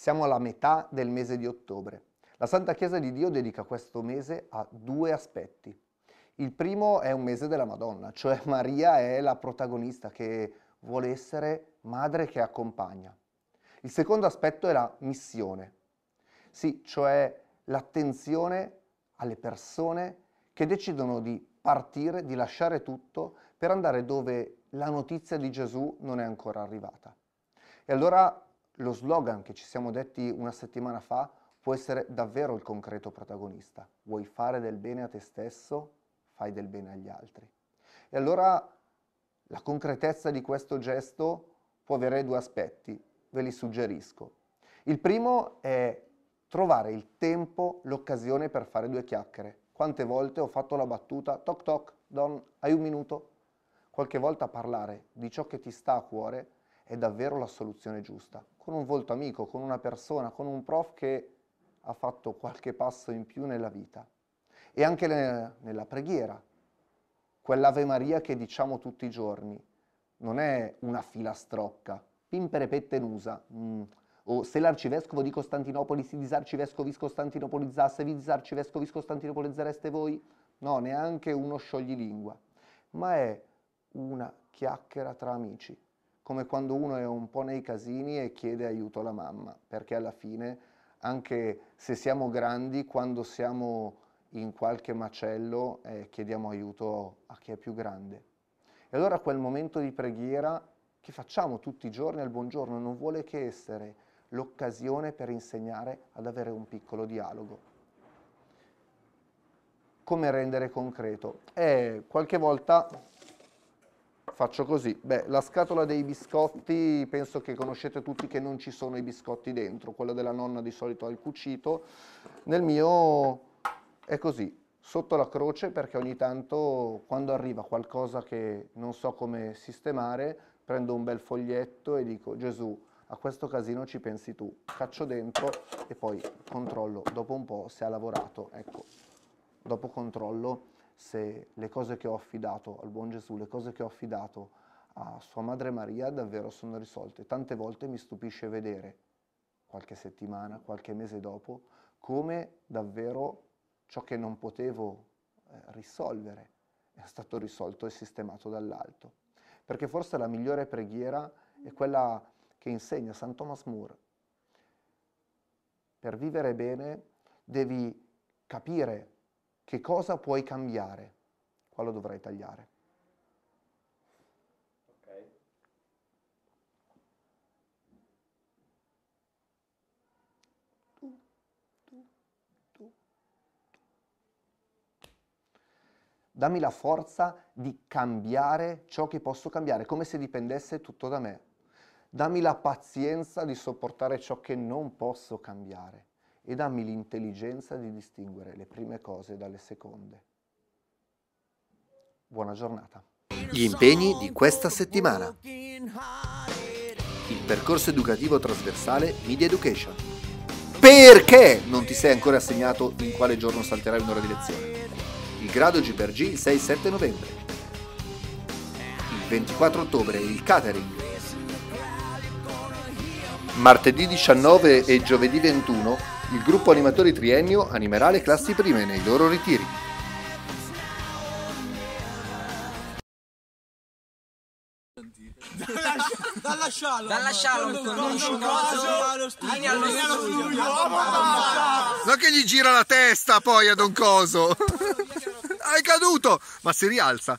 Siamo alla metà del mese di ottobre. La Santa Chiesa di Dio dedica questo mese a due aspetti. Il primo è un mese della Madonna, cioè Maria è la protagonista che vuole essere madre che accompagna. Il secondo aspetto è la missione, sì, cioè l'attenzione alle persone che decidono di partire, di lasciare tutto per andare dove la notizia di Gesù non è ancora arrivata. E allora lo slogan che ci siamo detti una settimana fa può essere davvero il concreto protagonista. Vuoi fare del bene a te stesso? Fai del bene agli altri. E allora la concretezza di questo gesto può avere due aspetti, ve li suggerisco. Il primo è trovare il tempo, l'occasione per fare due chiacchiere. Quante volte ho fatto la battuta, toc toc, don, hai un minuto? Qualche volta parlare di ciò che ti sta a cuore è davvero la soluzione giusta, con un volto amico, con una persona, con un prof che ha fatto qualche passo in più nella vita. E anche ne, nella preghiera, quell'Ave Maria che diciamo tutti i giorni, non è una filastrocca, pimpere pettenusa, mm. o se l'arcivescovo di Costantinopoli, si disarcivescovis costantinopolizzasse, vi disarcivescovis costantinopolizzereste voi, no, neanche uno scioglilingua, ma è una chiacchiera tra amici come quando uno è un po' nei casini e chiede aiuto alla mamma, perché alla fine, anche se siamo grandi, quando siamo in qualche macello, eh, chiediamo aiuto a chi è più grande. E allora quel momento di preghiera che facciamo tutti i giorni al buongiorno non vuole che essere l'occasione per insegnare ad avere un piccolo dialogo. Come rendere concreto? Eh, qualche volta faccio così. Beh, la scatola dei biscotti, penso che conoscete tutti che non ci sono i biscotti dentro, quella della nonna di solito ha il cucito, nel mio è così, sotto la croce perché ogni tanto quando arriva qualcosa che non so come sistemare, prendo un bel foglietto e dico Gesù, a questo casino ci pensi tu, caccio dentro e poi controllo dopo un po' se ha lavorato, ecco, dopo controllo se le cose che ho affidato al buon Gesù, le cose che ho affidato a sua madre Maria davvero sono risolte. Tante volte mi stupisce vedere, qualche settimana, qualche mese dopo, come davvero ciò che non potevo eh, risolvere è stato risolto e sistemato dall'alto. Perché forse la migliore preghiera è quella che insegna San Thomas Moore. Per vivere bene devi capire che cosa puoi cambiare? Qua dovrai tagliare. Dammi la forza di cambiare ciò che posso cambiare, come se dipendesse tutto da me. Dammi la pazienza di sopportare ciò che non posso cambiare e dammi l'intelligenza di distinguere le prime cose dalle seconde. Buona giornata. Gli impegni di questa settimana. Il percorso educativo trasversale Media Education. Perché non ti sei ancora assegnato in quale giorno salterai un'ora di lezione? Il grado G per G il 6-7 novembre. Il 24 ottobre il catering martedì 19 e giovedì 21 il gruppo animatori triennio animerà le classi prime nei loro ritiri. Dalla scialo, dalla scialo, conosci un coso, vieni allo Non che gli gira la testa poi a Don coso. Hai caduto, ma si rialza.